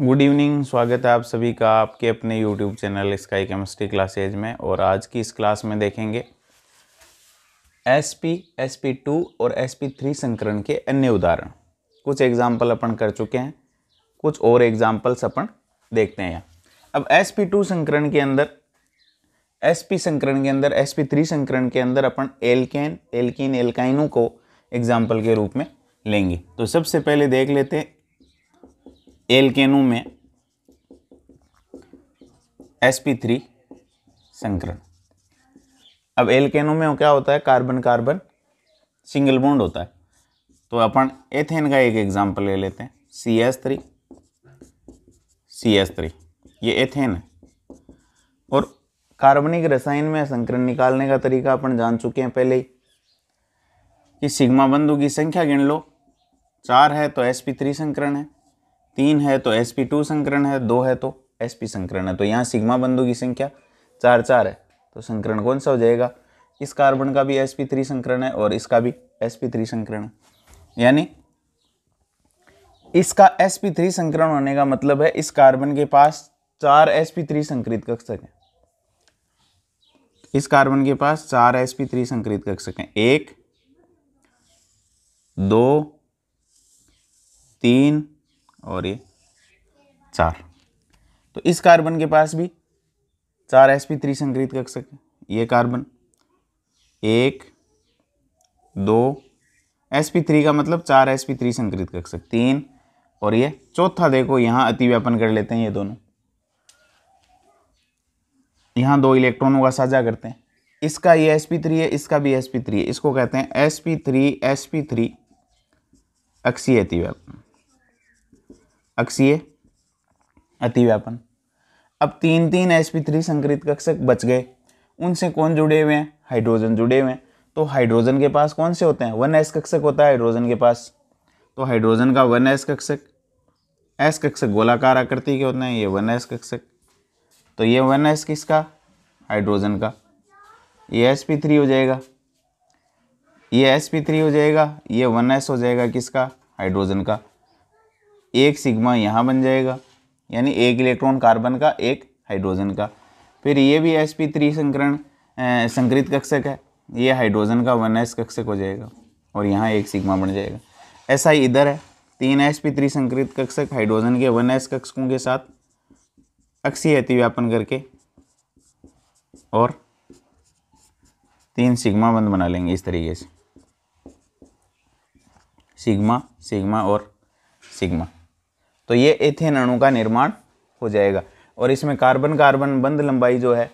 good evening स्वागत है आप सभी का आपके अपने YouTube channel sky chemistry classes में और आज की इस क्लास में देखेंगे S P S P two और एस पी थ्री संकरण के अन्य उदाहरण कुछ एग्जाम्पल अपन कर चुके हैं कुछ और एग्जाम्पल्स अपन देखते हैं अब एस पी टू संकरण के अंदर एस पी संकरण के अंदर एस पी थ्री संकरण के अंदर अपन एल्केन एल्किन एल्काइनों को एग्जाम्पल के रूप में लेंगे तो सबसे पहले देख लेते हैं एलकेनु में sp3 संकरण अब एलकेनु में क्या होता है कार्बन कार्बन सिंगल बॉन्ड होता है तो अपन एथेन का एक एग्जांपल ले लेते हैं C S three C S three ये एथेन है और कार्बनिक रसायन में संकरण निकालने का तरीका अपन जान चुके हैं पहले ही कि सिग्मा बंधु की संख्या गिन लो चार है तो sp3 संकरण है तीन है तो एस पी टू संकरण है दो है तो एस पी संकरण है तो यहाँ सिग्मा बंधु की संख्या चार चार है तो संकरण कौन सा हो जाएगा इस कार्बन का भी एस पी थ्री संकरण है और इसका भी एस पी थ्री संकरण है यानी इसका एस पी थ्री संकरण होने का मतलब है इस कार्बन के पास चार एस पी थ्री संकृत कक्षक हैं इस कार्बन के पास चार एस पी थ्री संकृत कक्षक हैं एक दो तीन और ये चार तो इस कार्बन के पास भी चार एस पी थ्री संग्रहित सकते ये कार्बन एक दो एस पी थ्री का मतलब चार एस पी थ्री संग्रहित सकते तीन और ये चौथा देखो यहाँ अतिव्यापन कर लेते हैं ये दोनों यहाँ दो इलेक्ट्रॉनों का साझा करते हैं इसका ये एस पी थ्री है इसका भी एस पी थ्री है इसको कहते हैं S P three S P three अक्षीय अतिव्यापन अक्षीय अतिव्यापन अब तीन तीन एस पी थ्री संकरित कक्षक बच गए उनसे कौन जुड़े हुए हैं हाइड्रोजन जुड़े हुए हैं तो हाइड्रोजन के पास कौन से होते हैं वन एस कक्षक होता है हाइड्रोजन के पास तो हाइड्रोजन का वन एस कक्षक एस कक्षक गोलाकार आकृति के होते हैं ये वन एस कक्षक तो ये वन एस किसका हाइड्रोजन का ये एस पी थ्री हो जाएगा ये एस पी थ्री हो जाएगा ये वन एस हो जाएगा किसका हाइड्रोजन का एक सिग्मा यहाँ बन जाएगा यानी एक इलेक्ट्रॉन कार्बन का एक हाइड्रोजन का फिर ये भी एस पी थ्री संकरण संकृत कक्षक है ये हाइड्रोजन का वन एस कक्षक हो जाएगा और यहाँ एक सिग्मा बन जाएगा ऐसा ही इधर है तीन एस पी थ्री संकृत कक्षक हाइड्रोजन के वन एस कक्षकों के साथ अक्षीय अतिव्यापन करके और तीन सिग्मा बंद बना लेंगे इस तरीके से सिग्मा सिग्मा और सिग्मा तो ये एथेन अणु का निर्माण हो जाएगा और इसमें कार्बन कार्बन बंद लंबाई जो है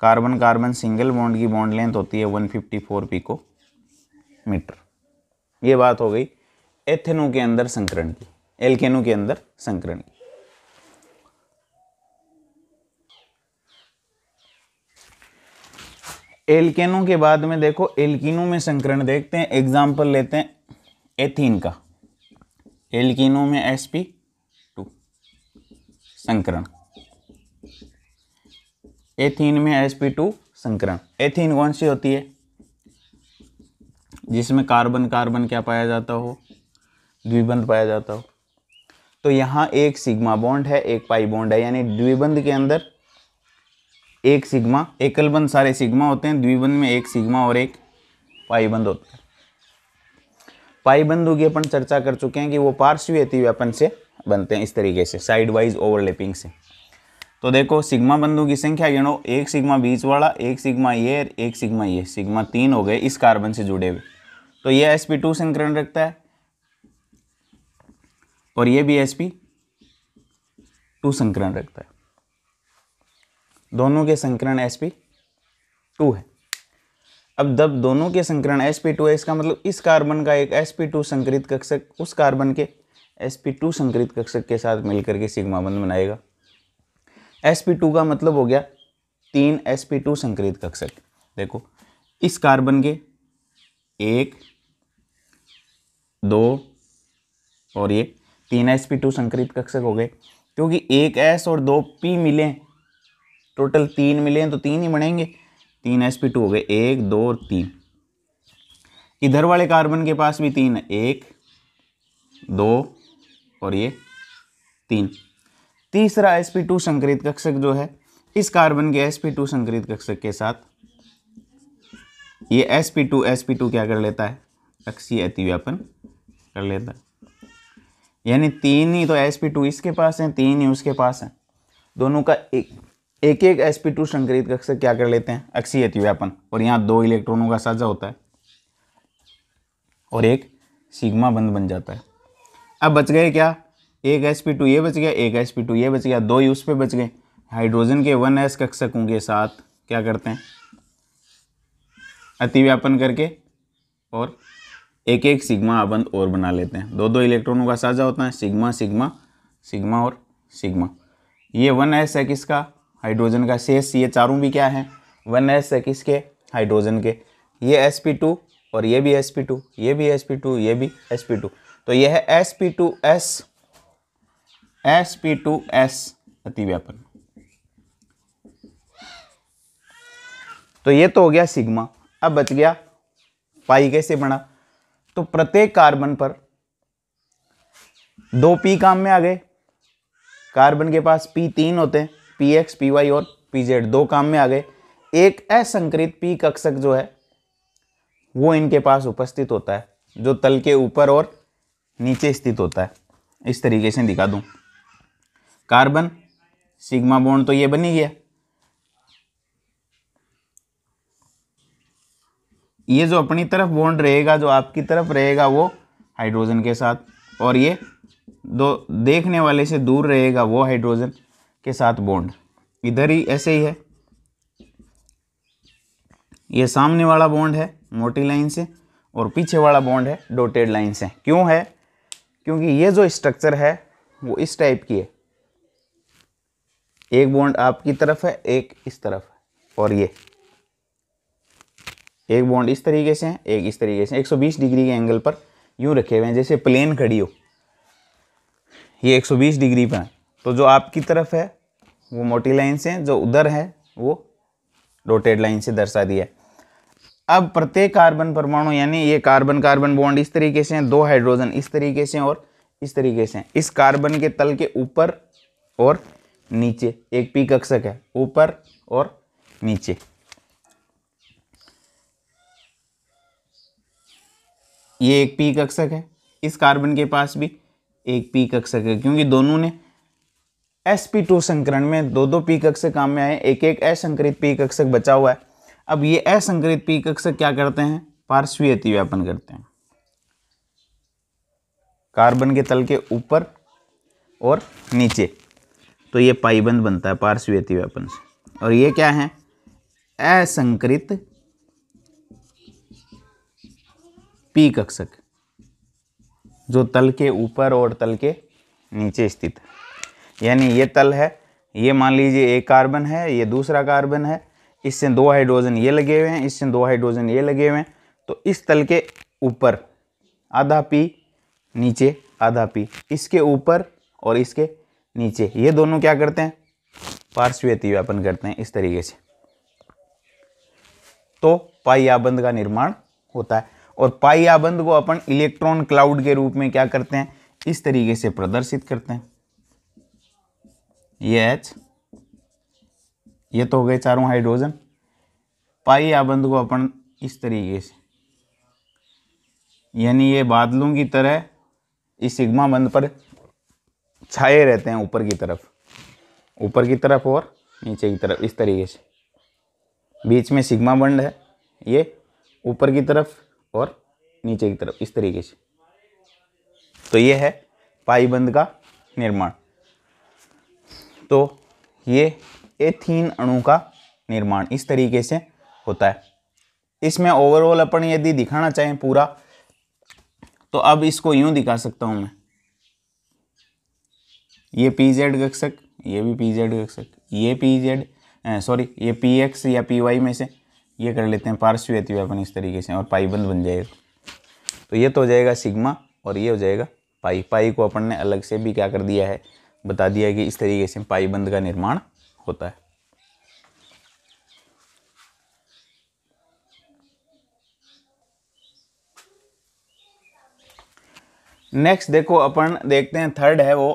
कार्बन कार्बन सिंगल बॉन्ड की बॉन्ड लेंथ होती है 154 पिको मीटर ये बात हो गई एथेनो के अंदर संकरण की एल्केनो के अंदर संकरण की एलकेनो के बाद में देखो एल्किनो में संकरण देखते हैं एग्जाम्पल लेते हैं एथीन का एल्किनो में एस पी टू संकरण एथीन में एस पी टू संकरण एथीन कौन सी होती है जिसमें कार्बन कार्बन क्या पाया जाता हो द्विबंध पाया जाता हो तो यहाँ एक सिग्मा बॉन्ड है एक पाई बॉन्ड है यानी द्विबंध के अंदर एक सिग्मा एकलबंध सारे सिग्मा होते हैं द्विबंध में एक सिग्मा और एक पाई बंद होता है बंधु की अपन चर्चा कर चुके हैं कि वो अति व्यापन से बनते हैं इस तरीके से साइड वाइज ओवरलैपिंग से तो देखो सिग्मा बंधु की संख्या गिनो एक सिग्मा बीच वाला एक सिग्मा ये एक सिग्मा ये सिग्मा तीन हो गए इस कार्बन से जुड़े हुए तो ये एस पी टू संकरण रखता है और ये भी एस पी टू संकरण रखता है दोनों के संकरण एस पी टू है अब जब दोनों के संकरण एस पी टू है इसका मतलब इस कार्बन का एक एस पी टू संकरित कक्षक उस कार्बन के एस पी टू संकरित कक्षक के साथ मिलकर के सिग्मा बंध बनाएगा एस पी टू का मतलब हो गया तीन एस पी टू संकरित कक्षक देखो इस कार्बन के एक दो और ये तीन एस पी टू संकरित कक्षक हो गए क्योंकि एक एस और दो पी मिलें टोटल तीन मिलें तो तीन ही बनेंगे तीन एस पी टू हो गए एक दो और तीन इधर वाले कार्बन के पास भी तीन है एक दो और ये तीन तीसरा एस पी टू संकरित कक्षक जो है इस कार्बन के एस पी टू संकरित कक्षक के साथ ये S P two S P two क्या कर लेता है अक्षीय अतिव्यापन कर लेता है यानी तीन ही तो एस पी टू इसके पास है तीन ही उसके पास है दोनों का एक एक एक एस पी टू संकरित कक्ष क्या कर लेते हैं अक्षीय व्यापन और यहाँ दो इलेक्ट्रॉनों का साझा होता है और एक सिग्मा बंद बन जाता है अब बच गए क्या एक एस पी टू ये बच गया एक एस पी टू ये बच गया दो ही उस पर बच गए हाइड्रोजन के वन एस कक्षकों के साथ क्या करते हैं अतिव्यापन करके और एक एक सिग्मा आबंद और बना लेते हैं दो दो इलेक्ट्रॉनों का साझा होता है सिग्मा सिग्मा सिग्मा और सिग्मा ये वन एस है किसका हाइड्रोजन का शेष ये चारों भी क्या है वन एस है किसके हाइड्रोजन के ये एस पी टू और ये भी एस पी टू ये भी एस पी टू ये भी एस पी टू तो यह है S P two S S P two S अतिव्यापन तो ये तो हो गया सिग्मा अब बच गया पाई कैसे बना तो प्रत्येक कार्बन पर दो पी काम में आ गए कार्बन के पास पी तीन होते हैं पी एक्स पी वाई और पी जेड दो काम में आ गए एक असंकृत पी कक्षक जो है वो इनके पास उपस्थित होता है जो तल के ऊपर और नीचे स्थित होता है इस तरीके से दिखा दूं कार्बन सिग्मा बॉन्ड तो ये बन ही गया ये जो अपनी तरफ बॉन्ड रहेगा जो आपकी तरफ रहेगा वो हाइड्रोजन के साथ और ये दो देखने वाले से दूर रहेगा वो हाइड्रोजन के साथ बॉन्ड इधर ही ऐसे ही है ये सामने वाला बॉन्ड है मोटी लाइन से और पीछे वाला बॉन्ड है डोटेड लाइन से क्यों है क्योंकि ये जो स्ट्रक्चर है वो इस टाइप की है एक बॉन्ड आपकी तरफ है एक इस तरफ और ये एक बॉन्ड इस तरीके से है एक इस तरीके से 120 डिग्री के एंगल पर यूं रखे हुए हैं जैसे प्लेन खड़ी हो ये 120 डिग्री पर है तो जो आपकी तरफ है वो मोटी लाइन से जो उधर है वो डोटेड लाइन से दर्शा दिया है अब प्रत्येक कार्बन परमाणु यानी ये कार्बन कार्बन बॉन्ड इस तरीके से हैं दो हाइड्रोजन इस तरीके से और इस तरीके से इस कार्बन के तल के ऊपर और नीचे एक पी कक्षक है ऊपर और नीचे ये एक पी कक्षक है इस कार्बन के पास भी एक पी कक्षक है क्योंकि दोनों ने sp2 संकरण में दो दो पी कक्षक काम में आए एक एक असंकृत पी कक्षक बचा हुआ है अब ये असंकृत पी कक्षक क्या करते हैं अति अतिव्यापन करते हैं कार्बन के तल के ऊपर और नीचे तो ये पाईबंद बनता है अति अतिव्यापन से और ये क्या है असंकृत पी कक्षक जो तल के ऊपर और तल के नीचे स्थित है यानी ये तल है ये मान लीजिए एक कार्बन है ये दूसरा कार्बन है इससे दो हाइड्रोजन ये लगे हुए हैं इससे दो हाइड्रोजन ये लगे हुए हैं तो इस तल के ऊपर आधा पी नीचे आधा पी इसके ऊपर और इसके नीचे ये दोनों क्या करते हैं पार्श्वीय व्यापन करते हैं इस तरीके से तो पाई का निर्माण होता है और पाई को अपन इलेक्ट्रॉन क्लाउड के रूप में क्या करते हैं इस तरीके से प्रदर्शित करते हैं ये एच ये तो हो गए चारों हाइड्रोजन पाई आबंद को अपन इस तरीके से यानी ये बादलों की तरह इस सिग्मा बंद पर छाए रहते हैं ऊपर की तरफ ऊपर की तरफ और नीचे की तरफ इस तरीके से बीच में सिग्मा बंड है ये ऊपर की तरफ और नीचे की तरफ इस तरीके से तो ये है पाई बंद का निर्माण तो ये एथीन अणु का निर्माण इस तरीके से होता है इसमें ओवरऑल अपन यदि दिखाना चाहें पूरा तो अब इसको यूं दिखा सकता हूं मैं ये पी जेड कक्षक ये भी पी जेड कक्षक ये पी जेड सॉरी ये पी एक्स या पी वाई में से ये कर लेते हैं पार्श्वीय अपन इस तरीके से और पाईबंद बन जाएगा तो ये तो हो जाएगा सिग्मा और ये हो जाएगा पाई पाई को अपन ने अलग से भी क्या कर दिया है बता दिया कि इस तरीके से पाईबंद का निर्माण होता है नेक्स्ट देखो अपन देखते हैं थर्ड है वो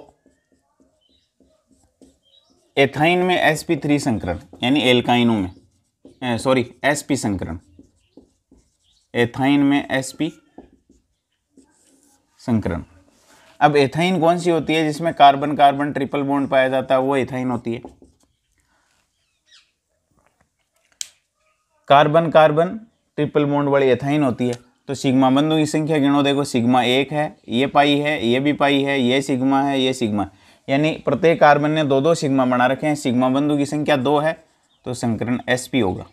एथाइन में sp3 थ्री संकरण यानी एल्काइनों में सॉरी sp संकरण एथाइन में एस पी संकरण अब एथाइन कौन सी होती है जिसमें कार्बन कार्बन ट्रिपल बॉन्ड पाया जाता है वो एथाइन होती है कार्बन कार्बन ट्रिपल बॉन्ड वाली एथाइन होती है तो सिग्मा बंधु की संख्या गिनो देखो सिग्मा एक है ये पाई है ये भी पाई है ये सिग्मा है ये सिग्मा यानी प्रत्येक कार्बन ने दो दो सिग्मा बना रखे हैं सिग्मा बंधु की संख्या दो है तो संकरण एस पी होगा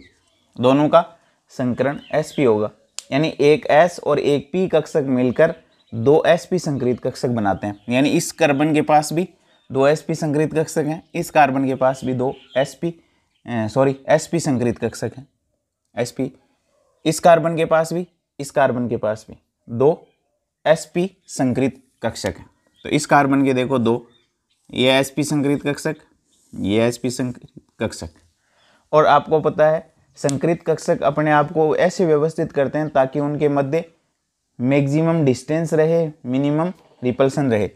दोनों का संकरण एस पी होगा यानी एक एस और एक पी कक्षक मिलकर दो एस पी संकृत कक्षक बनाते हैं यानी इस कार्बन के पास भी दो एस पी संकृत कक्षक हैं इस कार्बन के पास भी दो S P sorry S P संकृत कक्षक हैं एस पी इस कार्बन के पास भी इस कार्बन के पास भी दो एस पी संकृत कक्षक हैं तो इस कार्बन के देखो दो ये एस पी संकृत कक्षक ये एस पी संकृत कक्षक और आपको पता है संकृत कक्षक अपने आप को ऐसे व्यवस्थित करते हैं ताकि उनके मध्य मैक्सिमम डिस्टेंस रहे मिनिमम रिपल्सन रहे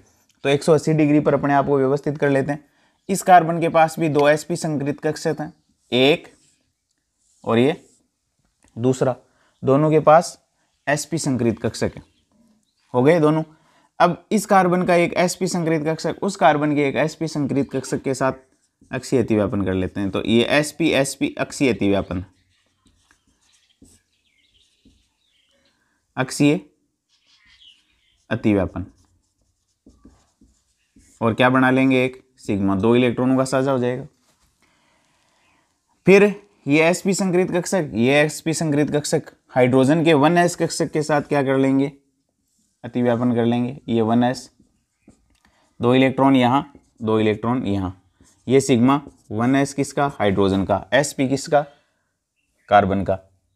तो 180 डिग्री पर अपने आप को व्यवस्थित कर लेते हैं इस कार्बन के पास भी दो पी संकृत कक्षक हैं एक और ये दूसरा दोनों के पास पी संकृत कक्षक है हो गए दोनों अब इस कार्बन का एक पी संकृत कक्षक उस कार्बन के एक पी संकृत कक्षक के साथ अक्षीय अतिव्यापन कर लेते हैं तो ये एस पी एस पी अक्षीय अतिव्यापन अक्षीय अतिव्यापन और क्या बना लेंगे एक सिग्मा दो इलेक्ट्रॉनों का साझा हो जाएगा फिर ये एस पी संकृत कक्षक ये एस पी संकृत कक्षक हाइड्रोजन के वन एस कक्षक के साथ क्या कर लेंगे अतिव्यापन कर लेंगे ये वन एस दो इलेक्ट्रॉन यहां दो इलेक्ट्रॉन यहां ये सिग्मा वन एस किसका हाइड्रोजन का एस पी किसका कार्बन का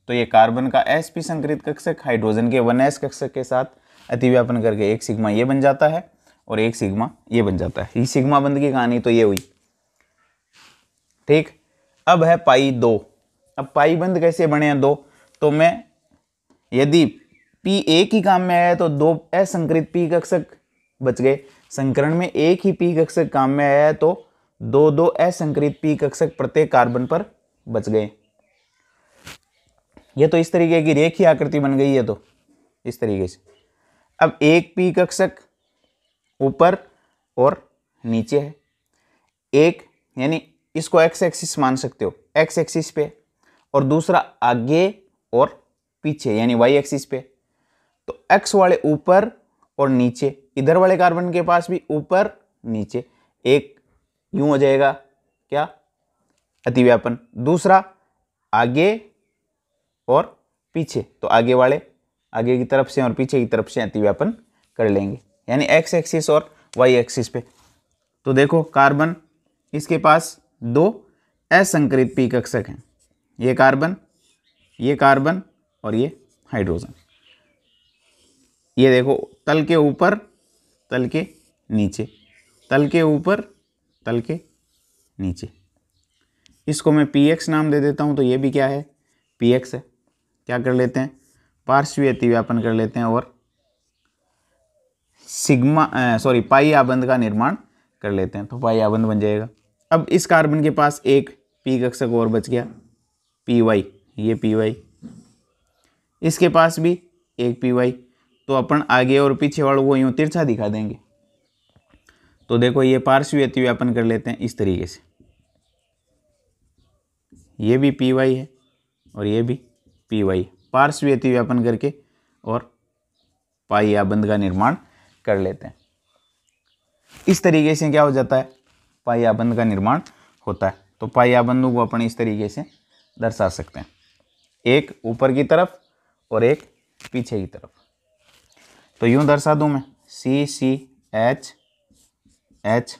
तो ये कार्बन का एस पी संकृत कक्षक हाइड्रोजन के वन एस कक्षक के साथ अतिव्यापन करके एक सिग्मा ये बन जाता है और एक सिग्मा ये बन जाता है ये सिग्मा बंद की कहानी तो ये हुई ठीक अब है पाई दो अब पाई बंद कैसे बने हैं दो तो मैं यदि पी एक ही काम में आया तो दो असंकृत पी कक्षक बच गए संकरण में एक ही पी कक्षक काम में आया तो दो दो असंकृत पी कक्षक प्रत्येक कार्बन पर बच गए यह तो इस तरीके की रेखी आकृति बन गई है तो इस तरीके से अब एक पी कक्षक ऊपर और नीचे है एक यानी इसको एक्स एक्सिस मान सकते हो एक्स एक्सिस पे और दूसरा आगे और पीछे यानी वाई एक्सिस पे तो एक्स वाले ऊपर और नीचे इधर वाले कार्बन के पास भी ऊपर नीचे एक यूं हो जाएगा क्या अतिव्यापन दूसरा आगे और पीछे तो आगे वाले आगे की तरफ से और पीछे की तरफ से अतिव्यापन कर लेंगे यानी एक्स एक्सिस और वाई एक्सिस पे तो देखो कार्बन इसके पास दो असंकृत पी कक्षक हैं ये कार्बन ये कार्बन और ये हाइड्रोजन ये देखो तल के ऊपर तल के नीचे तल के ऊपर तल के नीचे इसको मैं पी एक्स नाम दे देता हूँ तो ये भी क्या है पी एक्स है क्या कर लेते हैं पार्श्वीय अतिव्यापन कर लेते हैं और सिग्मा सॉरी पाई आबंध का निर्माण कर लेते हैं तो पाई आबंध बन जाएगा अब इस कार्बन के पास एक पी कक्षक और बच गया पी वाई ये पी वाई इसके पास भी एक पी वाई तो अपन आगे और पीछे वालों को यूँ तिरछा दिखा देंगे तो देखो ये पार्श्वीय अतिव्यापन कर लेते हैं इस तरीके से ये भी पी वाई है और ये भी पी वाई है पार्श्व व्यापन करके और पाई आबंद का निर्माण कर लेते हैं इस तरीके से क्या हो जाता है पाई आबंद का निर्माण होता है तो पाई आबंदों को अपन इस तरीके से दर्शा सकते हैं एक ऊपर की तरफ और एक पीछे की तरफ तो यूं दर्शा दूं मैं सी सी एच एच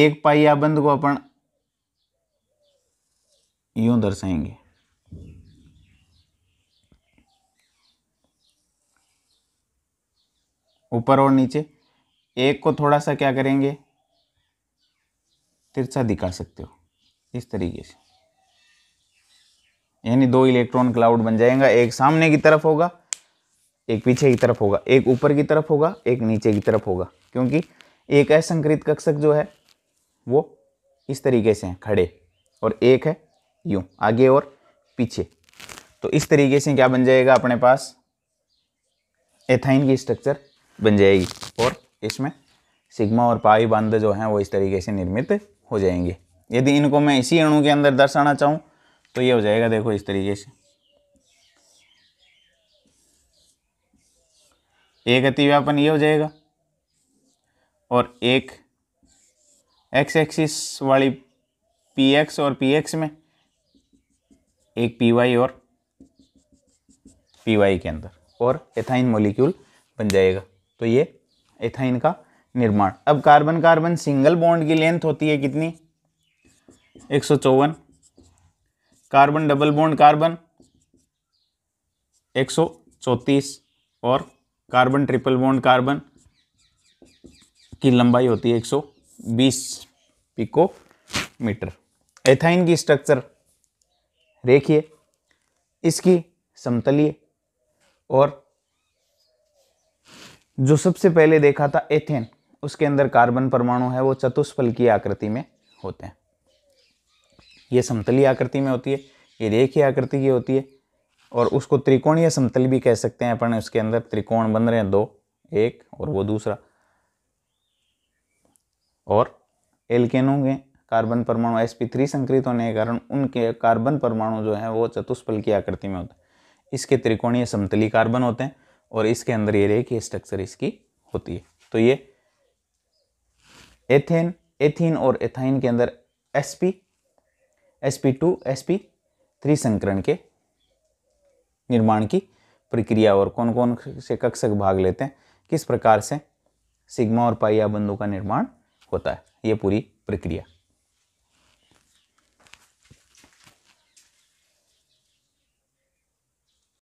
एक पाई आबंद को अपन यूं दर्शाएंगे ऊपर और नीचे एक को थोड़ा सा क्या करेंगे तिरछा दिखा सकते हो इस तरीके से यानी दो इलेक्ट्रॉन क्लाउड बन जाएगा एक सामने की तरफ होगा एक पीछे की तरफ होगा एक ऊपर की तरफ होगा एक नीचे की तरफ होगा क्योंकि एक असंकृत कक्षक जो है वो इस तरीके से हैं खड़े और एक है यूं आगे और पीछे तो इस तरीके से क्या बन जाएगा अपने पास एथाइन की स्ट्रक्चर बन जाएगी और इसमें सिग्मा और पाई बंद जो हैं वो इस तरीके से निर्मित हो जाएंगे यदि इनको मैं इसी अणु के अंदर दर्शाना चाहूँ तो ये हो जाएगा देखो इस तरीके से एक अतिव्यापन ये हो जाएगा और एक एक्स एक्सिस वाली पी एक्स और पी एक्स में एक पी वाई और पी वाई के अंदर और एथाइन मोलिक्यूल बन जाएगा तो ये एथाइन का निर्माण अब कार्बन कार्बन सिंगल बॉन्ड की लेंथ होती है कितनी एक कार्बन डबल बॉन्ड कार्बन एक और कार्बन ट्रिपल बॉन्ड कार्बन की लंबाई होती है 120 पिको मीटर एथाइन की स्ट्रक्चर रेखीय इसकी समतलीय और जो सबसे पहले देखा था एथेन उसके अंदर कार्बन परमाणु है वो चतुष्फल की आकृति में होते हैं ये समतली आकृति में होती है ये रेखी आकृति की होती है और उसको त्रिकोणीय समतल भी कह सकते हैं अपन उसके अंदर त्रिकोण बन रहे हैं दो एक और वो दूसरा और एल्केनों के कार्बन परमाणु एस पी थ्री संकृत होने के कारण उनके कार्बन परमाणु जो हैं वो चतुष्फल की आकृति में होते हैं इसके त्रिकोणीय समतली कार्बन होते हैं और इसके अंदर ये रे की स्ट्रक्चर इसकी होती है तो ये एथेन एथीन और एथाइन के अंदर S P S P two S P three संकरण के निर्माण की प्रक्रिया और कौन कौन से कक्षक भाग लेते हैं किस प्रकार से सिग्मा और पाइया बंधु का निर्माण होता है ये पूरी प्रक्रिया